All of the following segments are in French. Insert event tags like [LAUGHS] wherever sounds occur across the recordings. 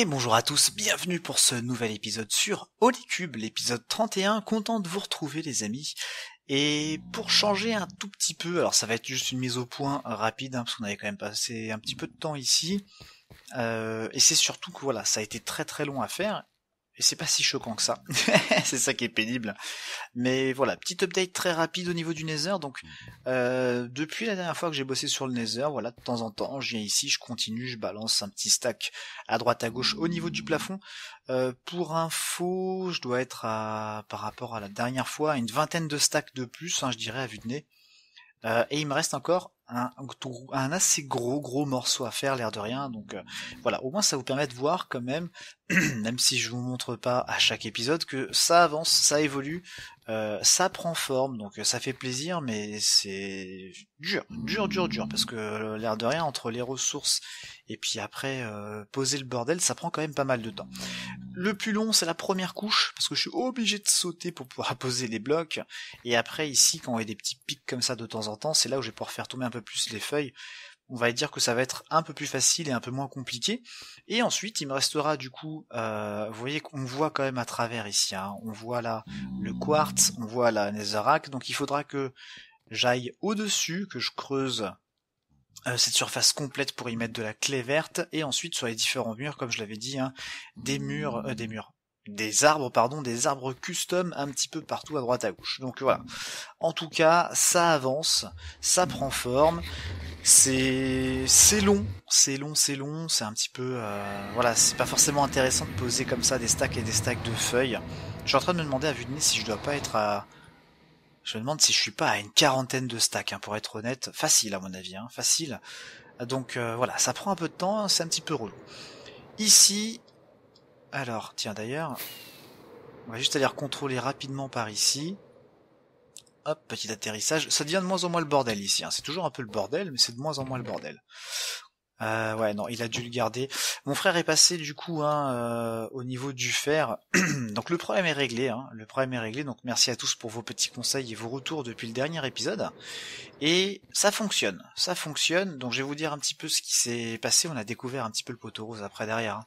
Et bonjour à tous, bienvenue pour ce nouvel épisode sur Holycube, l'épisode 31, content de vous retrouver les amis. Et pour changer un tout petit peu, alors ça va être juste une mise au point rapide, hein, parce qu'on avait quand même passé un petit peu de temps ici, euh, et c'est surtout que voilà, ça a été très très long à faire, et c'est pas si choquant que ça. [LAUGHS] c'est ça qui est pénible. Mais voilà, petite update très rapide au niveau du Nether. Donc, mm. euh, depuis la dernière fois que j'ai bossé sur le Nether, voilà, de temps en temps, je viens ici, je continue, je balance un petit stack à droite à gauche au niveau du plafond. Euh, pour info, je dois être à, par rapport à la dernière fois, à une vingtaine de stacks de plus, hein, je dirais, à vue de nez. Euh, et il me reste encore un, assez gros gros morceau à faire, l'air de rien. Donc euh, voilà, au moins ça vous permet de voir quand même, [CLEARS THROAT] même si je vous montre pas à chaque épisode, que ça avance, ça évolue, euh, ça prend forme, donc euh, ça fait plaisir, mais c'est dur, dur, dur, dur, parce que euh, l'air de rien, entre les ressources et puis après poser le bordel, ça prend quand même pas mal de temps. Le plus long, c'est la première couche, parce que je suis obligé de sauter pour pouvoir [LAUGHS] poser les blocs, et après ici, quand on y a des petits pics comme ça de temps en temps, c'est là où je vais pouvoir faire tomber un peu plus les feuilles, on va dire que ça va être un peu plus facile et un peu moins compliqué. Et ensuite, il me restera du coup, euh, vous voyez qu'on voit quand même à travers ici, hein, on voit là le quartz, on voit la netherrack, donc il faudra que j'aille au-dessus, que je creuse euh, cette surface complète pour y mettre de la clé verte, et ensuite sur les différents murs, comme je l'avais dit, hein, des murs, euh, des murs, des arbres, pardon, des arbres custom un petit peu partout à droite à gauche. Donc voilà. En tout cas, ça avance, ça prend forme. C'est c'est long, c'est long, c'est long. C'est un petit peu euh, voilà, c'est pas forcément intéressant de poser comme ça des stacks et des stacks de feuilles. Je suis en train de me demander à vue de nez si je dois pas être à je me demande si je suis pas à une quarantaine de stacks, hein, pour être honnête. Facile à mon avis, hein, facile. Donc euh, voilà, ça prend un peu de temps, hein, c'est un petit peu relou. Ici, alors, tiens d'ailleurs, on va juste aller contrôler rapidement par ici. Hop, petit atterrissage. Ça devient de moins en moins le bordel ici. Hein. C'est toujours un peu le bordel, mais c'est de moins en moins le bordel. Euh, ouais, non, il a dû le garder. Mon frère est passé du coup hein, euh, au niveau du fer. [CLEARS THROAT] donc le problème est réglé. Hein. le problème est réglé. Donc merci à tous pour vos petits conseils et vos retours depuis le dernier épisode. Et ça fonctionne. Ça fonctionne. Donc je vais vous dire un petit peu ce qui s'est passé. On a découvert un petit peu le poteau rose après derrière. Hein.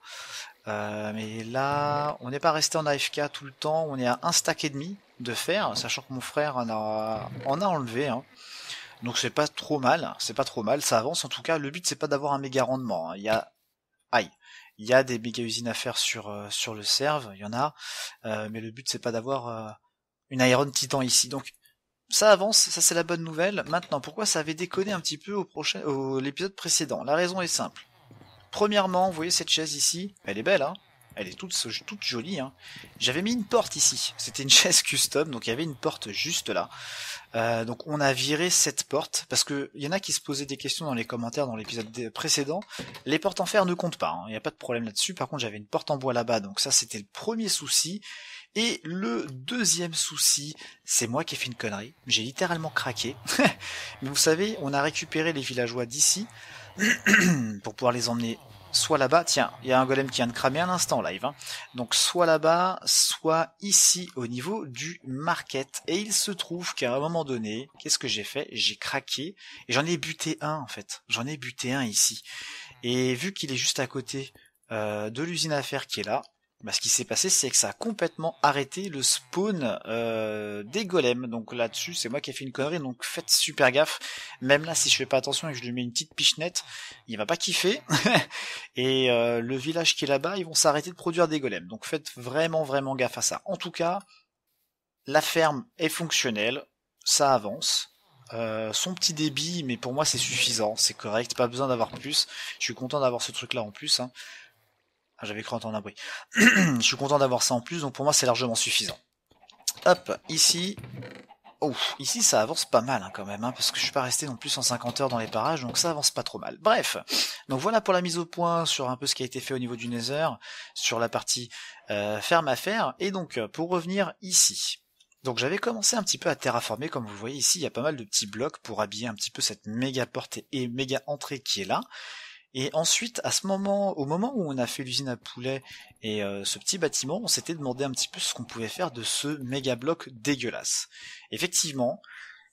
Euh, mais là, on n'est pas resté en AFK tout le temps. On est à un stack et demi de fer, sachant que mon frère en a, en a enlevé. Hein. Donc c'est pas trop mal, c'est pas trop mal, ça avance en tout cas. Le but c'est pas d'avoir un méga rendement. Hein. Il y a, aïe, il y a des méga usines à faire sur euh, sur le serve, il y en a, euh, mais le but c'est pas d'avoir euh, une Iron Titan ici. Donc ça avance, ça c'est la bonne nouvelle. Maintenant, pourquoi ça avait déconné un petit peu au prochain, au l'épisode précédent La raison est simple. Premièrement, vous voyez cette chaise ici, elle est belle, hein elle est toute, toute jolie. Hein. J'avais mis une porte ici. C'était une [LAUGHS] chaise custom, donc il y avait une porte juste là. Euh, donc on a viré cette porte parce que il y en a qui se posaient des questions dans les commentaires dans l'épisode précédent. Les portes en fer ne comptent pas. Il hein. n'y a pas de problème là-dessus. Par contre, j'avais une porte en bois là-bas, donc ça c'était le premier souci. Et le deuxième souci, c'est moi qui ai fait une connerie. J'ai littéralement craqué. [LAUGHS] Mais vous savez, on a récupéré les villageois d'ici [CLEARS THROAT] pour pouvoir les emmener soit là-bas. Tiens, il y a un golem qui vient de cramer un instant live. Hein. Donc soit là-bas, soit ici au niveau du market. Et il se trouve qu'à un moment donné, qu'est-ce que j'ai fait J'ai craqué et j'en ai buté un en fait. J'en ai buté un ici. Et vu qu'il est juste à côté euh, de l'usine à faire qui est là, bah, ce qui s'est passé, c'est que ça a complètement arrêté le spawn euh, des golems. Donc là-dessus, c'est moi qui ai fait une connerie, donc faites super gaffe. Même là, si je fais pas attention et que je lui mets une petite pichenette, il va pas kiffer. [LAUGHS] et euh, le village qui est là-bas, ils vont s'arrêter de produire des golems. Donc faites vraiment, vraiment gaffe à ça. En tout cas, la ferme est fonctionnelle, ça avance. Euh, son petit débit, mais pour moi c'est suffisant, c'est correct, pas besoin d'avoir plus. Je suis content d'avoir ce truc là en plus. Hein. Ah, j'avais cru entendre un bruit. [CLEARS THROAT] je suis content d'avoir ça en plus, donc pour moi c'est largement suffisant. Hop, ici. Oh, ici ça avance pas mal hein, quand même, hein, parce que je suis pas resté non plus en 50 heures dans les parages, donc ça avance pas trop mal. Bref, donc voilà pour la mise au point sur un peu ce qui a été fait au niveau du Nether, sur la partie euh, ferme à faire, et donc euh, pour revenir ici. Donc j'avais commencé un petit peu à terraformer, comme vous voyez ici, il y a pas mal de petits blocs pour habiller un petit peu cette méga porte et méga entrée qui est là. Et ensuite, à ce moment, au moment où on a fait l'usine à poulet et euh, ce petit bâtiment, on s'était demandé un petit peu ce qu'on pouvait faire de ce méga bloc dégueulasse. Effectivement,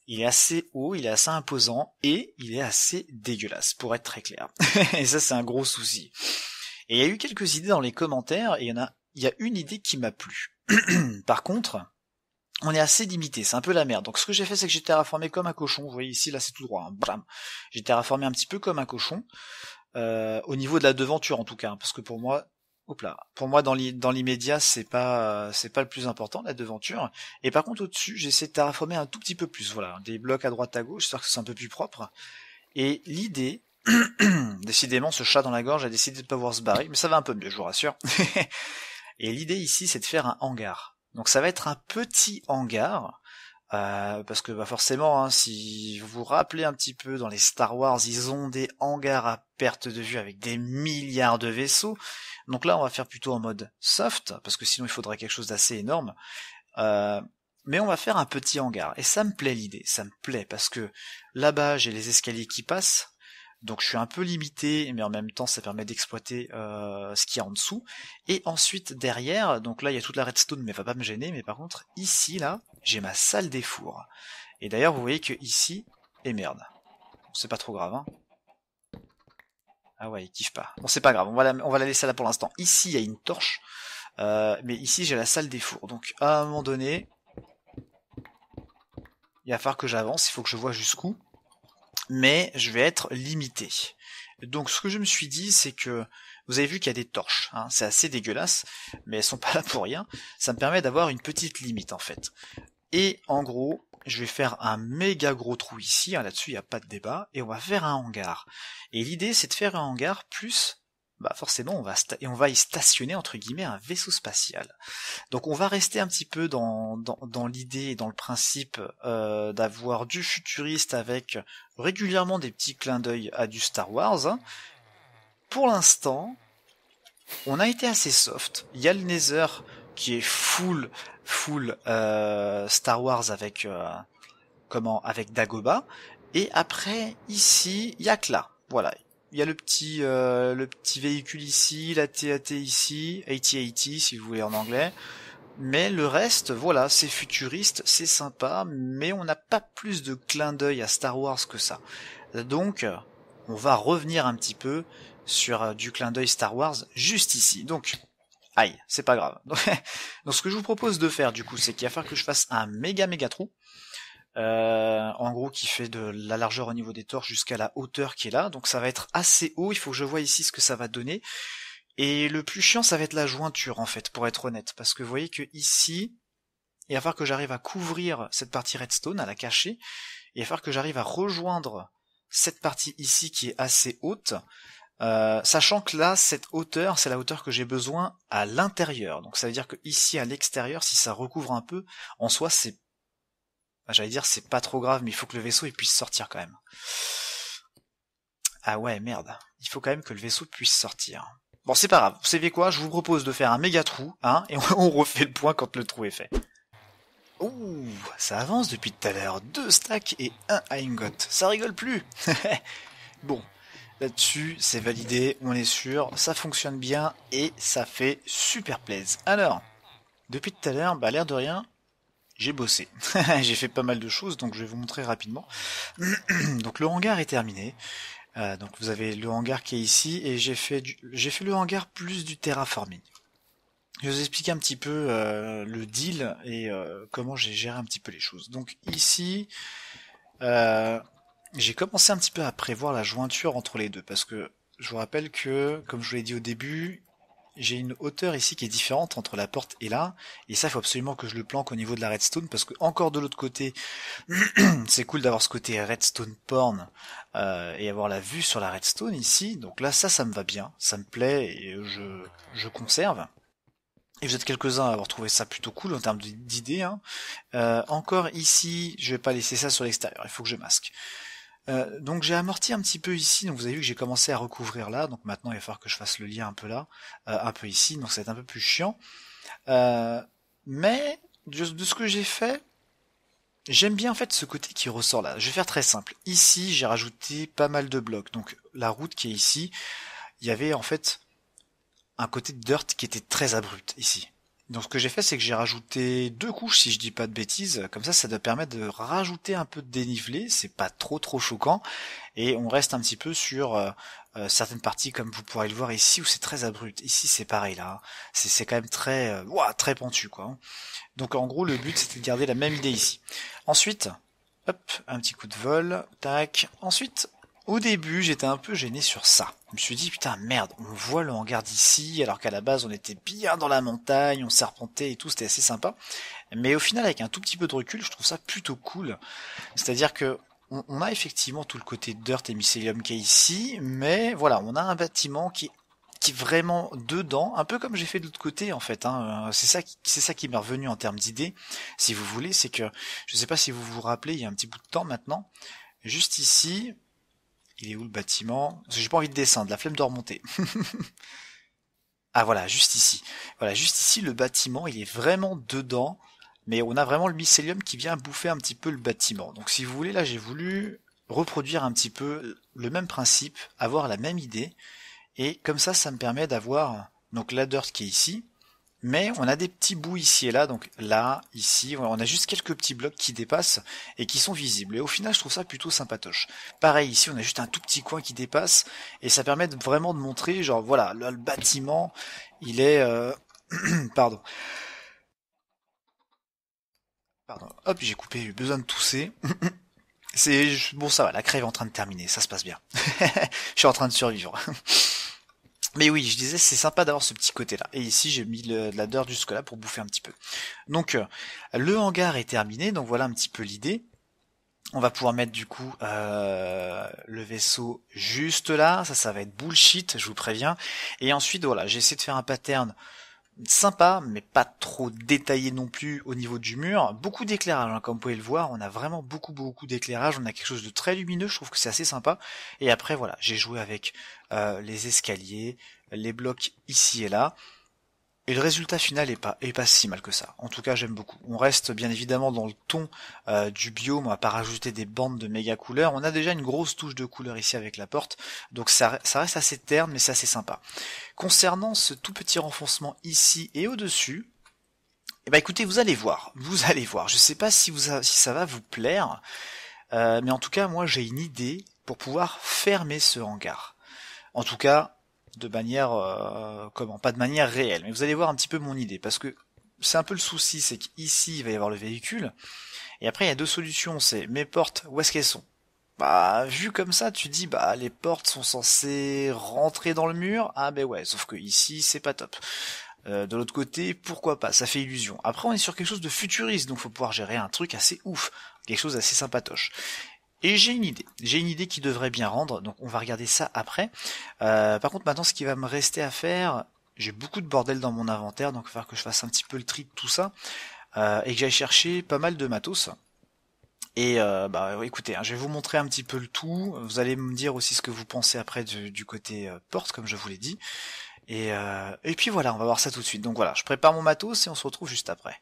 il est assez haut, il est assez imposant et il est assez dégueulasse, pour être très clair. [LAUGHS] et ça, c'est un gros souci. Et il y a eu quelques idées dans les commentaires et il y en a, il y a une idée qui m'a plu. [CLEARS THROAT] Par contre, on est assez limité, c'est un peu la merde. Donc ce que j'ai fait, c'est que j'ai terraformé comme un cochon. Vous voyez ici, là, c'est tout droit. Hein. J'ai terraformé un petit peu comme un cochon. Euh, au niveau de la devanture en tout cas, hein, parce que pour moi, là, pour moi dans l'immédiat c'est pas euh, c'est pas le plus important la devanture. Et par contre au-dessus j'essaie de terraformer un tout petit peu plus, voilà, des blocs à droite à gauche, histoire que c'est un peu plus propre. Et l'idée, [CLEARS THROAT] décidément ce chat dans la gorge a décidé de ne pas voir se barrer, mais ça va un peu mieux, je vous rassure. [LAUGHS] Et l'idée ici c'est de faire un hangar. Donc ça va être un petit hangar euh, parce que bah forcément, hein, si vous vous rappelez un petit peu dans les Star Wars, ils ont des hangars à perte de vue avec des milliards de vaisseaux. Donc là, on va faire plutôt en mode soft, parce que sinon il faudrait quelque chose d'assez énorme. Euh, mais on va faire un petit hangar. Et ça me plaît l'idée, ça me plaît, parce que là-bas, j'ai les escaliers qui passent, donc je suis un peu limité, mais en même temps ça permet d'exploiter euh, ce qu'il y a en dessous. Et ensuite derrière, donc là il y a toute la redstone, mais va pas me gêner. Mais par contre ici là, j'ai ma salle des fours. Et d'ailleurs vous voyez que ici, et merde, c'est pas trop grave. Hein. Ah ouais, il kiffe pas. Bon c'est pas grave, on va la, on va la laisser là pour l'instant. Ici il y a une torche, euh, mais ici j'ai la salle des fours. Donc à un moment donné, il va falloir que j'avance, il faut que je vois jusqu'où mais je vais être limité. Donc ce que je me suis dit, c'est que vous avez vu qu'il y a des torches, hein. c'est assez dégueulasse, mais elles sont pas là pour rien. Ça me permet d'avoir une petite limite en fait. Et en gros, je vais faire un méga gros trou ici, hein, là-dessus il n'y a pas de débat, et on va faire un hangar. Et l'idée c'est de faire un hangar plus bah forcément on va et on va y stationner entre guillemets un vaisseau spatial. Donc on va rester un petit peu dans, dans, dans l'idée et dans le principe euh, d'avoir du futuriste avec régulièrement des petits clins d'œil à du Star Wars. Hein. Pour l'instant, on a été assez soft. Il y a le Nether qui est full full euh, Star Wars avec euh, comment avec Dagoba et après ici il y a Voilà, il y a le petit euh, le petit véhicule ici, la TAT ici, at si vous voulez en anglais. Mais le reste, voilà, c'est futuriste, c'est sympa, mais on n'a pas plus de clin d'œil à Star Wars que ça. Donc, on va revenir un petit peu sur euh, du clin d'œil Star Wars juste ici. Donc, aïe, c'est pas grave. [LAUGHS] Donc, ce que je vous propose de faire, du coup, c'est qu'il va falloir que je fasse un méga méga trou. Euh, en gros qui fait de la largeur au niveau des torches jusqu'à la hauteur qui est là. Donc ça va être assez haut, il faut que je vois ici ce que ça va donner. Et le plus chiant, ça va être la jointure en fait, pour être honnête, parce que vous voyez que ici, il va falloir que j'arrive à couvrir cette partie redstone, à la cacher, et il va falloir que j'arrive à rejoindre cette partie ici qui est assez haute, euh, sachant que là, cette hauteur, c'est la hauteur que j'ai besoin à l'intérieur. Donc ça veut dire que ici, à l'extérieur, si ça recouvre un peu, en soi, c'est ah, j'allais dire c'est pas trop grave, mais il faut que le vaisseau il puisse sortir quand même. Ah ouais, merde. Il faut quand même que le vaisseau puisse sortir. Bon, c'est pas grave. Vous savez quoi Je vous propose de faire un méga trou, hein, et [LAUGHS] on refait le point quand le trou est fait. Ouh, ça avance depuis tout à l'heure. Deux stacks et un ingot. Ça rigole plus [LAUGHS] Bon, là-dessus, c'est validé, on est sûr, ça fonctionne bien et ça fait super plaise. Alors, depuis tout à l'heure, bah l'air de rien, j'ai bossé. [LAUGHS] j'ai fait pas mal de choses, donc je vais vous montrer rapidement. [CLEARS THROAT] donc le hangar est terminé. Euh, donc vous avez le hangar qui est ici, et j'ai fait, j'ai fait le hangar plus du terraforming. Je vais vous expliquer un petit peu euh, le deal et euh, comment j'ai géré un petit peu les choses. Donc ici, j'ai commencé un petit peu à prévoir la jointure entre les deux, parce que je vous rappelle que, comme je vous l'ai dit au début, j'ai une hauteur ici qui est différente entre la porte et là, et ça, il faut absolument que je le planque au niveau de la redstone, parce que encore de l'autre côté, [CLEARS THROAT] c'est cool d'avoir ce côté redstone porn, euh, et avoir la vue sur la redstone ici, donc là, ça, ça me va bien, ça me plaît, et je, je conserve. Et vous êtes quelques-uns à avoir trouvé ça plutôt cool en termes d'idées. Hein. Euh, encore ici, je vais pas laisser ça sur l'extérieur, il faut que je masque. Euh, donc j'ai amorti un petit peu ici, donc vous avez vu que j'ai commencé à recouvrir là, donc maintenant il va falloir que je fasse le lien un peu là, euh, un peu ici, donc ça va être un peu plus chiant. Euh, mais de, de, ce que j'ai fait, j'aime bien en fait ce côté qui ressort là. Je vais faire très simple. Ici j'ai rajouté pas mal de blocs, donc la route qui est ici, il y avait en fait un côté de dirt qui était très abrupt ici. Donc ce que j'ai fait, c'est que j'ai rajouté deux couches, si je dis pas de bêtises. Comme ça, ça doit permettre de rajouter un peu de dénivelé. C'est pas trop trop choquant. Et on reste un petit peu sur euh, euh, certaines parties, comme vous pourrez le voir ici, où c'est très abrupt. Ici, c'est pareil là. C'est quand même très, euh, très pentu quoi. Donc en gros, le but, c'était de garder la même idée ici. Ensuite, hop, un petit coup de vol, tac. Ensuite, au début, j'étais un peu gêné sur ça. Je me suis dit, putain, merde, on voit le hangar d'ici, alors qu'à la base, on était bien dans la montagne, on serpentait et tout, c'était assez sympa. Mais au final, avec un tout petit peu de recul, je trouve ça plutôt cool. C'est-à-dire que, on, a effectivement tout le côté dirt et mycélium qui est ici, mais voilà, on a un bâtiment qui est vraiment dedans, un peu comme j'ai fait de l'autre côté en fait. Hein. C'est ça, c'est ça qui m'est revenu en termes d'idées, si vous voulez, c'est que je ne sais pas si vous vous rappelez, il y a un petit bout de temps maintenant, juste ici, il est où le bâtiment Parce que j'ai pas envie de descendre, la flemme de remonter. [LAUGHS] ah voilà, juste ici. Voilà, juste ici, le bâtiment, il est vraiment dedans. Mais on a vraiment le mycélium qui vient bouffer un petit peu le bâtiment. Donc si vous voulez, là j'ai voulu reproduire un petit peu le même principe, avoir la même idée. Et comme ça, ça me permet d'avoir donc la dirt qui est ici, mais on a des petits bouts ici et là, donc là, ici, on a juste quelques petits blocs qui dépassent et qui sont visibles. Et au final, je trouve ça plutôt sympatoche. Pareil, ici, on a juste un tout petit coin qui dépasse et ça permet vraiment de montrer, genre, voilà, le bâtiment, il est... Euh, [CLEARS THROAT] pardon. Pardon. Hop, j'ai coupé, j'ai eu besoin de tousser. [LAUGHS] C'est... Bon, ça va, la crève est en train de terminer, ça se passe bien. [LAUGHS] je suis en train de survivre. [LAUGHS] Mais oui, je disais, c'est sympa d'avoir ce petit côté-là. Et ici, j'ai mis de la dirt jusque-là pour bouffer un petit peu. Donc, euh, le hangar est terminé. Donc voilà un petit peu l'idée. On va pouvoir mettre du coup euh, le vaisseau juste là. Ça, ça va être bullshit, je vous préviens. Et ensuite, voilà, j'ai essayé de faire un pattern sympa, mais pas trop détaillé non plus au niveau du mur. Beaucoup d'éclairage, hein, comme vous pouvez le voir, on a vraiment beaucoup beaucoup d'éclairage, on a quelque chose de très lumineux, je trouve que c'est assez sympa. Et après voilà, j'ai joué avec euh, les escaliers, les blocs ici et là. Et le résultat final est pas, est pas si mal que ça. En tout cas, j'aime beaucoup. On reste bien évidemment dans le ton euh, du biome, on va pas rajouter des bandes de méga couleurs. On a déjà une grosse touche de couleur ici avec la porte, donc ça, reste assez terne, mais c'est assez sympa. Concernant ce tout petit renfoncement ici et au-dessus, eh ben écoutez, vous allez voir, vous allez voir. Je sais pas si, vous si ça va vous plaire, euh, mais en tout cas, moi j'ai une idée pour pouvoir fermer ce hangar. En tout cas, de manière euh, comment pas de manière réelle mais vous allez voir un petit peu mon idée parce que c'est un peu le souci c'est qu'ici il va y avoir le véhicule et après il y a deux solutions c'est mes portes où est-ce qu'elles sont bah vu comme ça tu dis bah les portes sont censées rentrer dans le mur ah ben ouais sauf que ici c'est pas top euh, de l'autre côté, pourquoi pas, ça fait illusion. Après, on est sur quelque chose de futuriste, donc faut pouvoir gérer un truc assez ouf, quelque chose assez sympatoche. Et j'ai une idée, j'ai une idée qui devrait bien rendre, donc on va regarder ça après. Euh, par contre maintenant ce qui va me rester à faire, j'ai beaucoup de bordel dans mon inventaire, donc il va falloir que je fasse un petit peu le tri de tout ça, euh, et que j'aille chercher pas mal de matos. Et euh, bah écoutez, hein, je vais vous montrer un petit peu le tout, vous allez me dire aussi ce que vous pensez après du, côté euh, porte, comme je vous l'ai dit. Et, et puis voilà, on va voir ça tout de suite. Donc voilà, je prépare mon matos et on se retrouve juste après.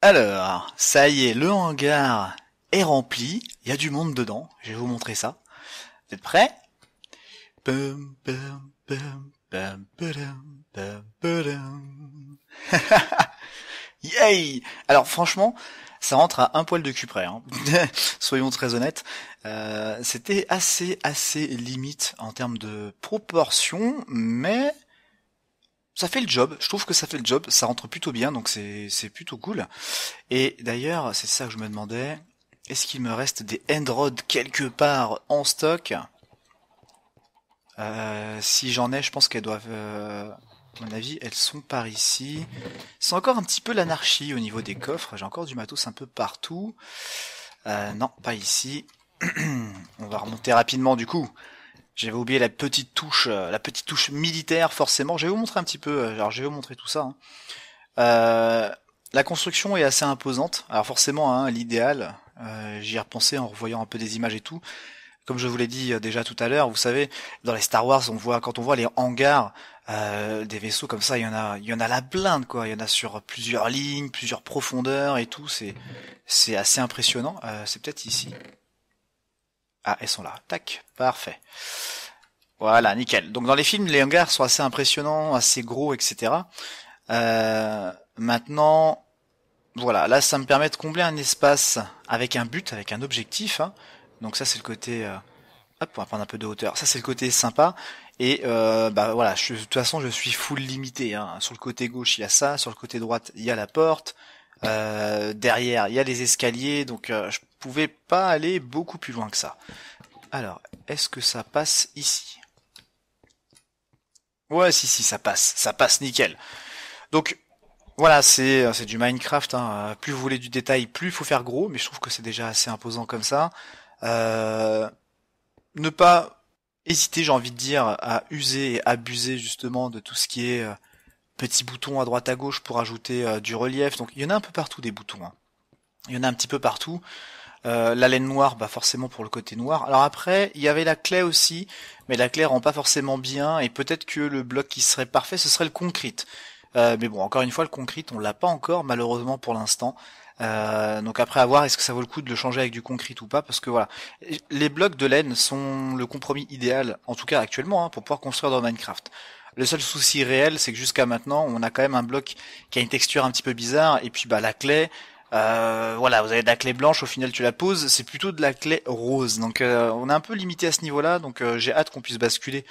Alors, ça y est, le hangar est rempli, il y a du monde dedans, je vais vous montrer ça. Vous êtes prêts [LAUGHS] Yay Alors franchement, ça rentre à un poil de cul près, hein. [LAUGHS] soyons très honnêtes. Euh, c'était assez, assez limite en termes de proportion, mais ça fait le job, je trouve que ça fait le job, ça rentre plutôt bien, donc c'est plutôt cool. Et d'ailleurs, c'est ça que je me demandais, est-ce qu'il me reste des Endrod quelque part en stock euh, Si j'en ai, je pense qu'elles doivent... Euh, à mon avis, elles sont par ici. C'est encore un petit peu l'anarchie au niveau des coffres. J'ai encore du matos un peu partout. Euh, non, pas ici. [CLEARS THROAT] On va remonter rapidement du coup. J'avais oublié la petite touche, la petite touche militaire forcément. Je vais vous montrer un petit peu. Alors je vais vous montrer tout ça. Hein. la construction est assez imposante. Alors forcément, hein, l'idéal, euh, j'y ai repensé en revoyant un peu des images et tout comme je vous l'ai dit euh, déjà tout à l'heure, vous savez, dans les Star Wars, on voit quand on voit les hangars euh, des vaisseaux comme ça, il y en a, il y en a la blinde quoi. Il y en a sur plusieurs lignes, plusieurs profondeurs et tout. C'est c'est assez impressionnant. c'est peut-être ici. Ah, elles sont là. Tac, parfait. Voilà, nickel. Donc dans les films, les hangars sont assez impressionnants, assez gros, etc. maintenant, voilà, là ça me permet de combler un espace avec un but, avec un objectif. Hein. Donc ça c'est le côté... Euh, hop, on va prendre un peu de hauteur. Ça c'est le côté sympa. Et euh, bah voilà, de toute façon je suis full limité. Hein. Sur le côté gauche il y a ça, sur le côté droite il y a la porte. Euh, derrière il y a les escaliers, donc euh, je pouvais pas aller beaucoup plus loin que ça. Alors, est-ce que ça passe ici Ouais, si, si, ça passe, ça passe nickel. Donc voilà, c'est euh, c'est du Minecraft. Hein. Euh, plus vous voulez du détail, plus il faut faire gros. Mais je trouve que c'est déjà assez imposant comme ça. Euh, ne pas hésiter, j'ai envie de dire, à user et abuser justement de tout ce qui est petits boutons à droite à gauche pour ajouter du relief. Donc il y en a un peu partout des boutons. Hein. Il y en a un petit peu partout. la laine noire, bah forcément pour le côté noir. Alors après, il y avait la clé aussi, mais la clé rend pas forcément bien, et peut-être que le bloc qui serait parfait, ce serait le concrete. Euh, mais bon, encore une fois, le concrete, on l'a pas encore, malheureusement pour l'instant. Euh, donc après à voir est-ce que ça vaut le coup de le changer avec du concrete ou pas Parce que voilà, les blocs de laine sont le compromis idéal, en tout cas actuellement, hein, pour pouvoir construire dans Minecraft. Le seul souci réel, c'est que jusqu'à maintenant, on a quand même un bloc qui a une texture un petit peu bizarre, et puis bah la clé, euh, voilà, vous avez de la clé blanche, au final tu la poses, c'est plutôt de la clé rose. Donc on est un peu limité à ce niveau-là, donc j'ai hâte qu'on puisse basculer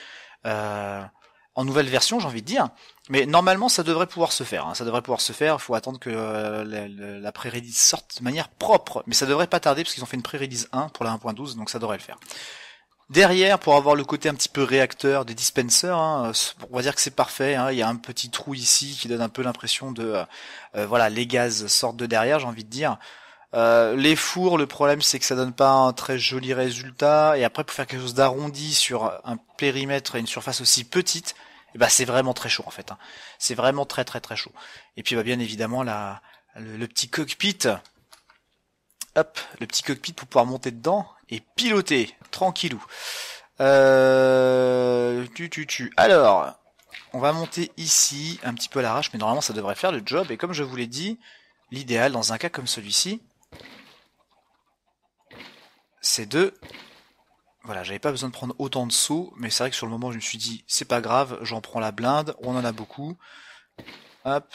en nouvelle version, j'ai envie de dire, mais normalement, ça devrait pouvoir se faire. Hein. Ça devrait pouvoir se faire. Il faut attendre que euh, la, pré-release sorte de manière propre. Mais ça devrait pas tarder parce qu'ils ont fait une pré-release 1 pour la 1.12, donc ça devrait le faire. Derrière, pour avoir le côté un petit peu réacteur des dispensers, hein, euh, on va dire que c'est parfait. Hein. il y a un petit trou ici qui donne un peu l'impression de, euh, voilà, les gaz sortent de derrière, j'ai envie de dire. les fours, le problème c'est que ça donne pas un très joli résultat. Et après, pour faire quelque chose d'arrondi sur un périmètre et une surface aussi petite, et eh bah ben, c'est vraiment très chaud en fait. Hein. C'est vraiment très très très chaud. Et puis bah, bien évidemment la, le, petit cockpit. Hop, le petit cockpit pour pouvoir monter dedans et piloter, tranquillou. Euh, tu tu tu. Alors, on va monter ici, un petit peu à l'arrache, mais normalement ça devrait faire le job. Et comme je vous l'ai dit, l'idéal dans un cas comme celui-ci, c'est de voilà, j'avais pas besoin de prendre autant de sauts, mais c'est vrai que sur le moment, je me suis dit, c'est pas grave, j'en prends la blinde, on en a beaucoup. Hop.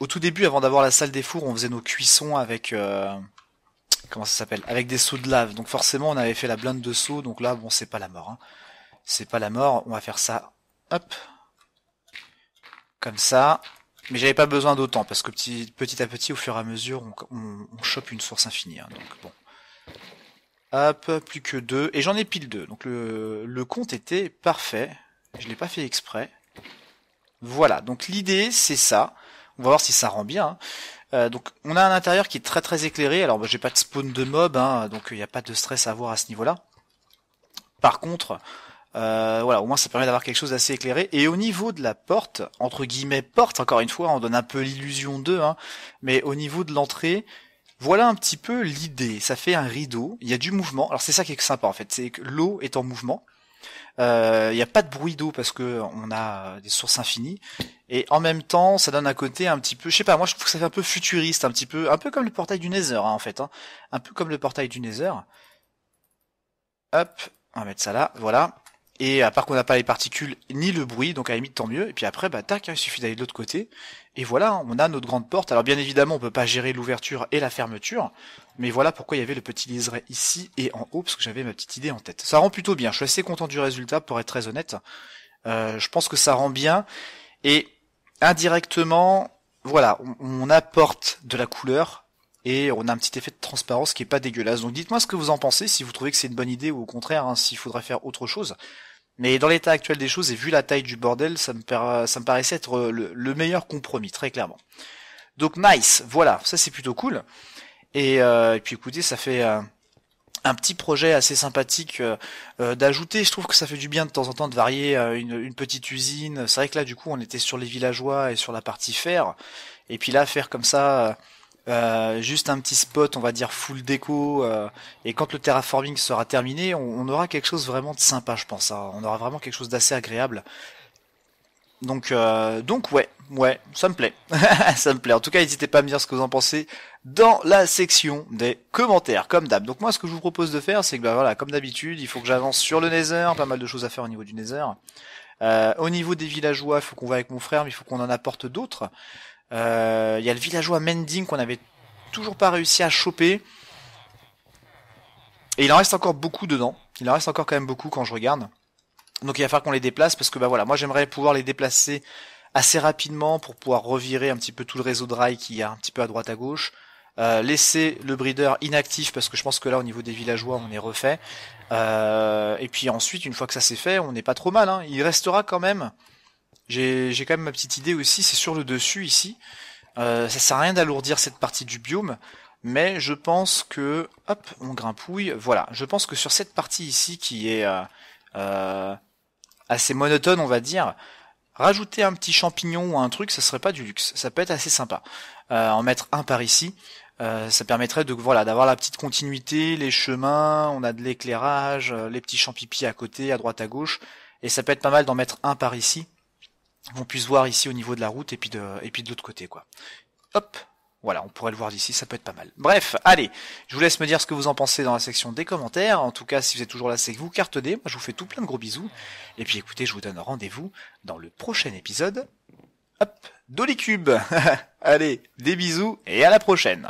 Au tout début, avant d'avoir la salle des fours, on faisait nos cuissons avec... Euh, comment ça s'appelle Avec des seaux de lave. Donc forcément, on avait fait la blinde de sauts, donc là, bon, c'est pas la mort. Hein. C'est pas la mort, on va faire ça. Hop. Comme ça. Mais j'avais pas besoin d'autant, parce que petit, à petit, au fur et à mesure, on, chope une source infinie. Hein, donc bon. Hop, plus que deux. Et j'en ai pile deux. Donc le, le compte était parfait. Je l'ai pas fait exprès. Voilà, donc l'idée c'est ça. On va voir si ça rend bien. Hein. Euh, donc on a un intérieur qui est très très éclairé. Alors je bah, j'ai pas de spawn de mob, hein, donc il n'y a pas de stress à avoir à ce niveau-là. Par contre, euh, voilà, au moins ça permet d'avoir quelque chose d'assez éclairé. Et au niveau de la porte, entre guillemets porte, encore une fois, on donne un peu l'illusion d'eux, hein, mais au niveau de l'entrée, voilà un petit peu l'idée. Ça fait un rideau, il y a du mouvement. Alors c'est ça qui est sympa en fait, c'est que l'eau est en mouvement. Euh, il n'y a pas de bruit d'eau parce que on a des sources infinies et en même temps ça donne un côté un petit peu je sais pas moi je trouve que ça fait un peu futuriste un petit peu un peu comme le portail du Nether hein, en fait hein. un peu comme le portail du Nether hop on va mettre ça là voilà et à part qu'on n'a pas les particules ni le bruit donc à la limite tant mieux et puis après bah tac hein, il suffit d'aller de l'autre côté et voilà, on a notre grande porte. Alors bien évidemment, on peut pas gérer l'ouverture et la fermeture, mais voilà pourquoi il y avait le petit liseré ici et en haut, parce que j'avais ma petite idée en tête. Ça rend plutôt bien, je suis assez content du résultat, pour être très honnête. Euh, je pense que ça rend bien, et indirectement, voilà, on, apporte de la couleur, et on a un petit effet de transparence qui est pas dégueulasse. Donc dites-moi ce que vous en pensez, si vous trouvez que c'est une bonne idée, ou au contraire, hein, s'il faudrait faire autre chose. Mais dans l'état actuel des choses et vu la taille du bordel, ça me, paraissait être euh, le... meilleur compromis, très clairement. Donc nice, voilà, ça c'est plutôt cool. Et, euh, puis écoutez, ça fait euh, un petit projet assez sympathique d'ajouter. Je trouve que ça fait du bien de temps en temps de varier une... une, petite usine. C'est vrai que là, du coup, on était sur les villageois et sur la partie fer. Et puis là, faire comme ça euh, juste un petit spot, on va dire full déco, euh, et quand le terraforming sera terminé, on, aura quelque chose vraiment de sympa, je pense. Hein. On aura vraiment quelque chose d'assez agréable. Donc, euh, donc ouais, ouais, ça me plaît, [LAUGHS] ça me plaît. En tout cas, n'hésitez pas à me dire ce que vous en pensez dans la section des commentaires, comme d'hab. Donc moi, ce que je vous propose de faire, c'est que bah voilà, comme d'habitude, il faut que j'avance sur le Nether, pas mal de choses à faire au niveau du Nether. au niveau des villageois, il faut qu'on va avec mon frère, mais il faut qu'on en apporte d'autres. Euh, il y a le villageois Mending qu'on avait toujours pas réussi à choper. Et il en reste encore beaucoup dedans. Il en reste encore quand même beaucoup quand je regarde. Donc il va falloir qu'on les déplace parce que bah voilà, moi j'aimerais pouvoir les déplacer assez rapidement pour pouvoir revirer un petit peu tout le réseau de rails qu'il y a un petit peu à droite à gauche. Euh, laisser le breeder inactif parce que je pense que là au niveau des villageois on est refait. Euh, et puis ensuite, une fois que ça c'est fait, on n'est pas trop mal. Hein. Il restera quand même j'ai quand même ma petite idée aussi, c'est sur le dessus ici. Euh, ça sert à rien d'alourdir cette partie du biome, mais je pense que... Hop, on grimpouille. Voilà, je pense que sur cette partie ici qui est euh, euh, assez monotone, on va dire, rajouter un petit champignon ou un truc, ça serait pas du luxe. Ça peut être assez sympa. Euh, en mettre un par ici, ça permettrait de voilà d'avoir la petite continuité, les chemins, on a de l'éclairage, les petits champipis à côté, à droite, à gauche, et ça peut être pas mal d'en mettre un par ici on puisse voir ici au niveau de la route et puis de, et puis de l'autre côté quoi. Hop, voilà, on pourrait le voir d'ici, ça peut être pas mal. Bref, allez, je vous laisse me dire ce que vous en pensez dans la section des commentaires. En tout cas, si vous êtes toujours là, c'est que vous cartonnez. Moi, je vous fais tout plein de gros bisous. Et puis écoutez, je vous donne rendez-vous dans le prochain épisode. Hop, cube [LAUGHS] Allez, des bisous et à la prochaine